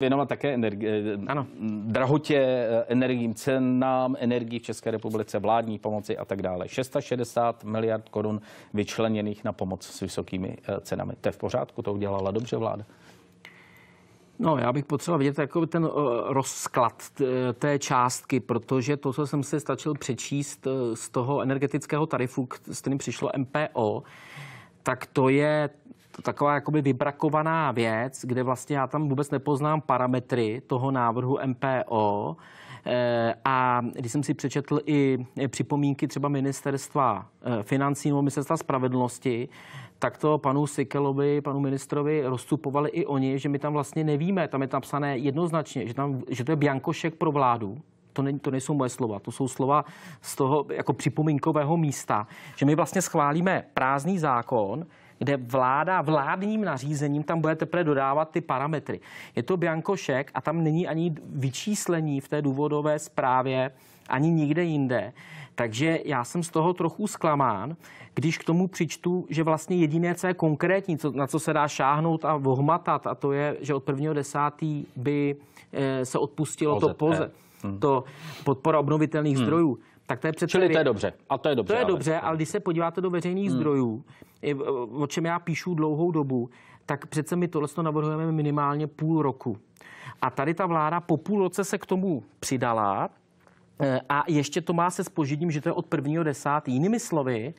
věnovat také energi- eh, ano. drahotě, eh, energiím, cenám, energii v České republice, vládní pomoci a tak dále. 660 miliard korun vyčleněných na pomoc s vysokými eh, cenami. To je v pořádku, to udělala dobře vláda. No, já bych potřeboval vidět jako ten rozklad té částky, protože to, co jsem si stačil přečíst z toho energetického tarifu, s kterým přišlo MPO, tak to je taková jakoby vybrakovaná věc, kde vlastně já tam vůbec nepoznám parametry toho návrhu MPO. Eh, a když jsem si přečetl i připomínky třeba ministerstva eh, financí nebo ministerstva spravedlnosti, tak to panu Sikelovi, panu ministrovi rozstupovali i oni, že my tam vlastně nevíme, tam je tam psané jednoznačně, že, tam, že to je biankošek pro vládu, to, ne, to nejsou moje slova, to jsou slova z toho jako připomínkového místa, že my vlastně schválíme prázdný zákon, kde vláda vládním nařízením tam bude teprve dodávat ty parametry. Je to Biankošek a tam není ani vyčíslení v té důvodové zprávě, ani nikde jinde. Takže já jsem z toho trochu zklamán, když k tomu přičtu, že vlastně jediné, co je konkrétní, co, na co se dá šáhnout a vohmatat, a to je, že od 1.10. by eh, se odpustilo OZP. to poze, hmm. to podpora obnovitelných hmm. zdrojů tak to je přece... Čili to je dobře. A to je dobře. To je ale... dobře, ale když se podíváte do veřejných hmm. zdrojů, o čem já píšu dlouhou dobu, tak přece my tohle navrhujeme minimálně půl roku. A tady ta vláda po půl roce se k tomu přidala, eh, a ještě to má se spožitím, že to je od prvního desátý. Jinými slovy,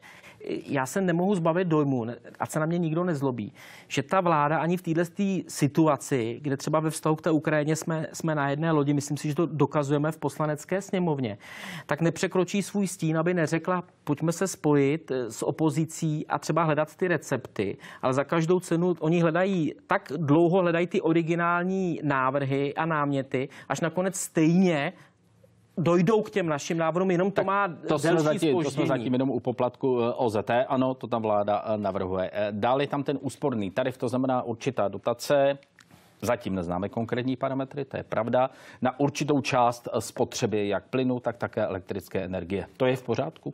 já se nemohu zbavit dojmu, a se na mě nikdo nezlobí, že ta vláda ani v této situaci, kde třeba ve vztahu k té Ukrajině jsme, jsme na jedné lodi, myslím si, že to dokazujeme v poslanecké sněmovně, tak nepřekročí svůj stín, aby neřekla, pojďme se spojit eh, s opozicí a třeba hledat ty recepty, ale za každou cenu oni hledají, tak dlouho hledají ty originální návrhy a náměty, až nakonec stejně dojdou k těm našim návrhům, jenom tak to má to jsme, zatím, spoždění. to jsme zatím jenom u poplatku eh, OZT, ano, to tam vláda eh, navrhuje. Eh, Dále je tam ten úsporný tarif, to znamená určitá dotace, Zatím neznáme konkrétní parametry, to je pravda, na určitou část spotřeby jak plynu, tak také elektrické energie. To je v pořádku?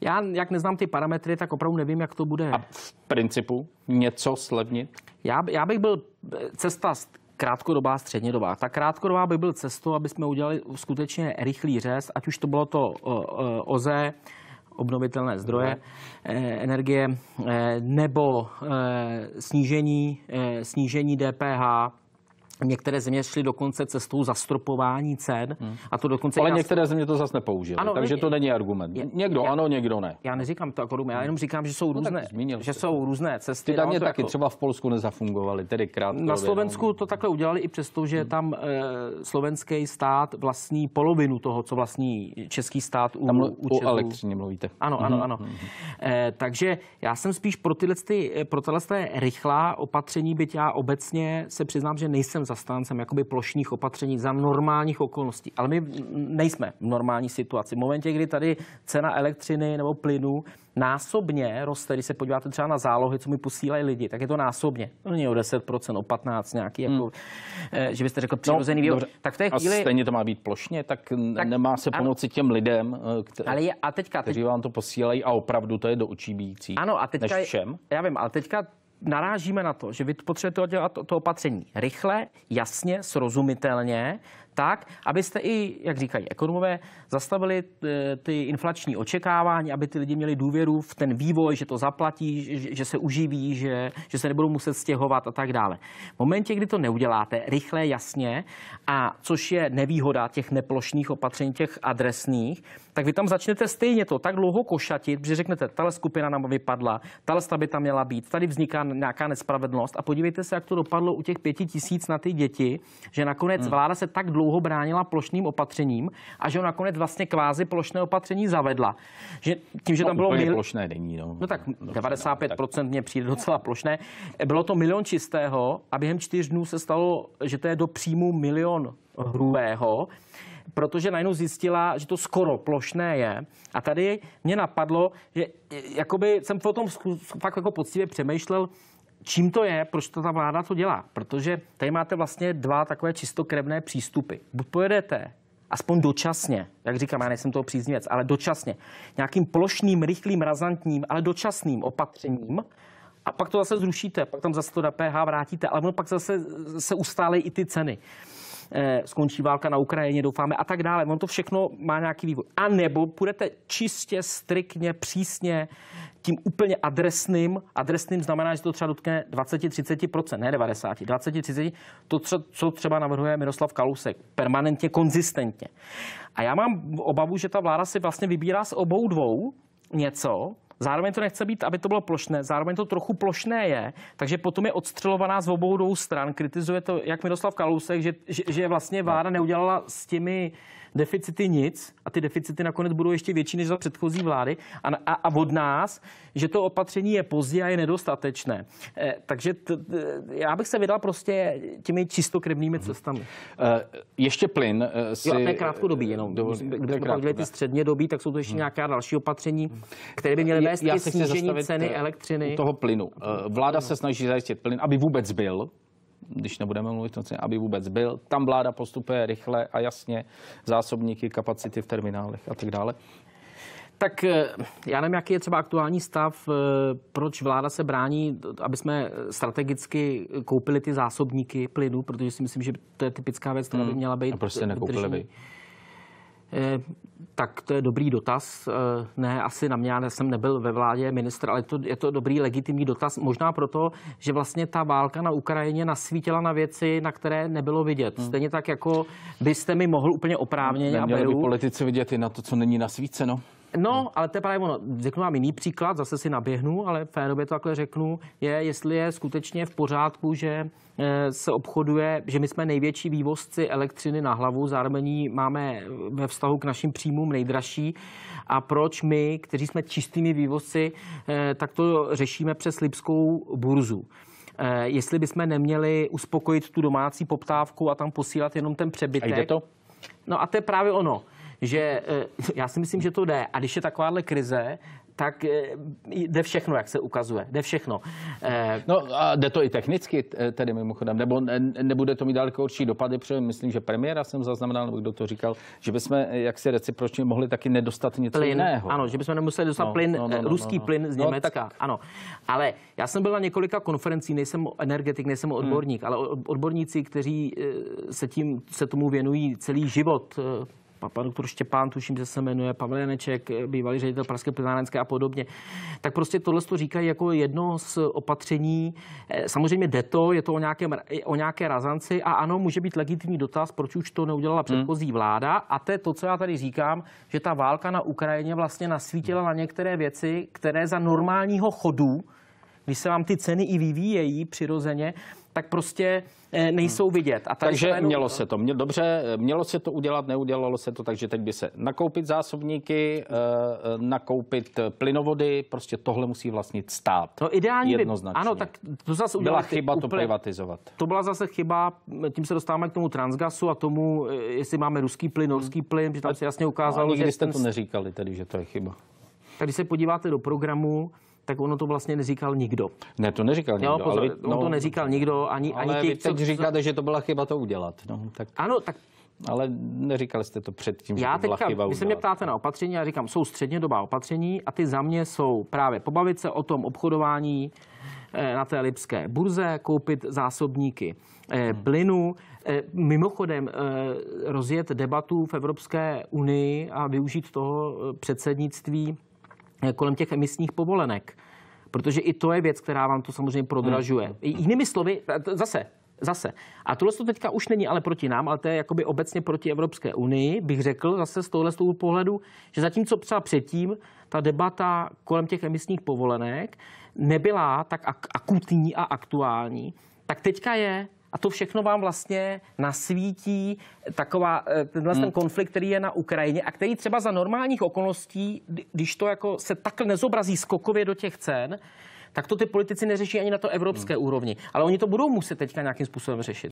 Já, jak neznám ty parametry, tak opravdu nevím, jak to bude. A v principu něco slevnit? Já, já bych byl cesta krátkodobá, střednědobá. Ta krátkodobá by byl cestou, aby jsme udělali skutečně rychlý řez, ať už to bylo to eh, eh, OZE, obnovitelné zdroje eh, energie, nebo snížení, snížení DPH, Některé země šly dokonce cestou zastropování cen. Hmm. A to dokonce Ale některé země to zase nepoužily, ano, takže ne, to není argument. Je, někdo já, ano, někdo ne. Já neříkám to jako argument, já jenom hmm. říkám, že jsou no, různé, že jsou různé cesty. Ty mě taky jako... třeba v Polsku nezafungovaly, tedy krátkodobě. Na Slovensku no. to takhle udělali i přesto, že hmm. tam e, slovenský stát vlastní polovinu toho, co vlastní český stát u, tam, u Čechů. O elektřině mluvíte. Ano, ano, hmm. ano. Hmm. E, takže já jsem spíš pro tyhle, ty, eh, pro tyhle rychlá opatření, byť já obecně se přiznám, že nejsem zastáncem jakoby plošních opatření za normálních okolností. Ale my nejsme v normální situaci. V momentě, kdy tady cena elektřiny nebo plynu násobně roste, když se podíváte třeba na zálohy, co mi posílají lidi, tak je to násobně. To není o 10%, o 15 nějaký, jako, hmm. Eh, že byste řekl no, přirozený no, Tak v té chvíli... A stejně to má být plošně, tak, tak nemá se ano. těm lidem, eh, kter- ale je, a teďka, kteří teď... vám to posílají a opravdu to je do učíbící. Ano, a teďka, než všem. Já vím, ale teďka narážíme na to, že vy potřebujete dělat to, to opatření rychle, jasně, srozumitelně, tak, abyste i, jak říkají ekonomové, zastavili e, ty inflační očekávání, aby ty lidi měli důvěru v ten vývoj, že to zaplatí, že, že se uživí, že, že se nebudou muset stěhovat a tak dále. V momentě, kdy to neuděláte rychle, jasně, a což je nevýhoda těch neplošných opatření, těch adresných, tak vy tam začnete stejně to tak dlouho košatit, že řeknete, tahle skupina nám vypadla, tahle by tam měla být, tady vzniká nějaká nespravedlnost. A podívejte se, jak to dopadlo u těch pěti tisíc na ty děti, že nakonec hmm. vláda se tak dlouho bránila plošným opatřením a že nakonec vlastně kvázi plošné opatření zavedla. Že tím, že no, tam no, bylo mil... plošné není, no. no tak no, 95% mě přijde docela plošné. Bylo to milion čistého a během čtyř dnů se stalo, že to je do příjmu milion hrubého protože najednou zjistila, že to skoro plošné je. A tady mě napadlo, že eh, jakoby jsem o tom fakt jako poctivě přemýšlel, čím to je, proč to ta vláda to dělá. Protože tady máte vlastně dva takové čistokrevné přístupy. Buď pojedete aspoň dočasně, jak říkám, já nejsem toho příznivec, ale dočasně, nějakým plošným, rychlým, razantním, ale dočasným opatřením, a pak to zase zrušíte, pak tam zase to DPH vrátíte, ale ono pak zase se ustály i ty ceny. Eh, skončí válka na Ukrajině, doufáme a tak dále. On to všechno má nějaký vývoj. A nebo budete čistě, striktně, přísně, tím úplně adresným, adresným znamená, že to třeba dotkne 20-30%, ne 90, 20-30, to, co třeba navrhuje Miroslav Kalousek, permanentně, konzistentně. A já mám obavu, že ta vláda si vlastně vybírá z obou dvou něco, Zároveň to nechce být, aby to bylo plošné, zároveň to trochu plošné je, takže potom je odstřelovaná z obou dvou stran. Kritizuje to jak Miroslav Kalousek, že, že, že vlastně vláda neudělala s těmi deficity nic a ty deficity nakonec budou ještě větší než za předchozí vlády a, a, a od nás, že to opatření je pozdě a je nedostatečné. E, takže t, t, já bych se vydal prostě těmi čistokrevnými cestami. Uh, ještě plyn. Uh, eh, si... Jo, a to je krátkodobí jenom. Do, Když jsme pak ty středně dobí, tak jsou to ještě hmm. nějaká další opatření, které by měly vést ke snížení ceny elektřiny. toho plynu. Vláda se snaží zajistit plyn, aby vůbec byl když nebudeme mluvit, o no, aby vůbec byl. Tam vláda postupuje rychle a jasně, zásobníky, kapacity v terminálech a tak dále. Tak eh, já nevím, jaký je třeba aktuální stav, eh, proč vláda se brání, aby jsme strategicky koupili ty zásobníky plynu, protože si myslím, že to je typická věc, která by hmm. měla být. A prostě nekoupili by. Eh, tak to je dobrý dotaz. Eh, ne, asi na mě, já jsem nebyl ve vládě ministr, ale to, je to dobrý legitimní dotaz. Možná proto, že vlastně ta válka na Ukrajině nasvítila na věci, na které nebylo vidět. Hmm. Stejně tak, jako byste mi mohl úplně oprávněně. Neměli a beru, by politici vidět i na to, co není nasvíceno? No, hmm. ale to je právě ono. Řeknu vám jiný příklad, zase si naběhnu, ale době to takhle řeknu, je, jestli je skutečně v pořádku, že eh, se obchoduje, že my jsme největší vývozci elektřiny na hlavu, zároveň máme ve vztahu k našim příjmům nejdražší. A proč my, kteří jsme čistými vývozci, eh, tak to řešíme přes Lipskou burzu eh, jestli bychom neměli uspokojit tu domácí poptávku a tam posílat jenom ten přebytek. A jde to? No a to je právě ono že eh, já si myslím, že to jde. A když je takováhle krize, tak eh, jde všechno, jak se ukazuje. Jde všechno. Eh, no a jde to i technicky, tedy mimochodem, nebo nebude to mít daleko určitý dopady, protože myslím, že premiéra jsem zaznamenal, nebo kdo to říkal, že bychom jaksi recipročně mohli taky nedostat něco plyn, jiného. Ano, že bychom nemuseli dostat no, plyn, no, no, no, no, ruský no, no. plyn z no, Německa. No, Ano. Ale já jsem byl na několika konferencí, nejsem energetik, nejsem hmm. odborník, hmm. ale odborníci, kteří se, tím, se tomu věnují celý život, pan doktor Štěpán, tuším, že se jmenuje, Pavel Janeček, eh, bývalý ředitel Pražské plynárenské a podobně, tak prostě tohle to říkají jako jedno z opatření. Eh, samozřejmě jde to, je to o, nějakém, o nějaké razanci a ano, může být legitimní dotaz, proč už to neudělala hmm. předchozí vláda a to je to, co já tady říkám, že ta válka na Ukrajině vlastně nasvítila na některé věci, které za normálního chodu když se vám ty ceny i vyvíjejí přirozeně, tak prostě eh, nejsou hmm. vidět. A takže jenom... mělo se to, mě, dobře, mělo se to udělat, neudělalo se to, takže teď by se nakoupit zásobníky, eh, nakoupit eh, plynovody, prostě tohle musí vlastnit stát. No ideální jednoznačně. By, ano, tak to zase Byla chyba úplně, to privatizovat. To byla zase chyba, tím se dostáváme k tomu transgasu a tomu, jestli máme ruský plyn, norský hmm. plyn, že tam se jasně ukázalo, no, nikdy že... Nikdy jste ten... to neříkali tedy, že to je chyba. Tak když se podíváte do programu, tak ono to vlastně neříkal nikdo. Ne, to neříkal no, nikdo. No, pozor, ale, no, on to no. neříkal nikdo, ani, ale ani ti, teď co, říkáte, že to byla chyba to udělat. No, tak... Ano, tak ale neříkali jste to předtím, já že teďka, chyba Vy se mě ptáte na opatření, já říkám, jsou středně doba opatření a ty za mě jsou právě pobavit se o tom obchodování eh, na té lipské burze, koupit zásobníky eh, hmm. plynu. Eh, mimochodem rozjet debatu v Evropské unii a využít toho předsednictví kolem těch emisních povolenek protože i to je věc, která vám to samozřejmě prodražuje. Hmm. Jinými slovy, e, zase, zase. A tohle to teďka už není ale proti nám, ale to je jakoby obecně proti Evropské unii, bych řekl zase z tohohle pohledu, že zatímco třeba předtím ta debata kolem těch emisních povolenek nebyla tak akutní a aktuální, tak teďka je. A to všechno vám vlastně nasvítí taková, eh, tenhle hmm. ten konflikt, který je na Ukrajině a který třeba za normálních okolností, když to jako se takhle nezobrazí skokově do těch cen, tak to ty politici neřeší ani na to evropské hmm. úrovni. Ale oni to budou muset teďka nějakým způsobem řešit.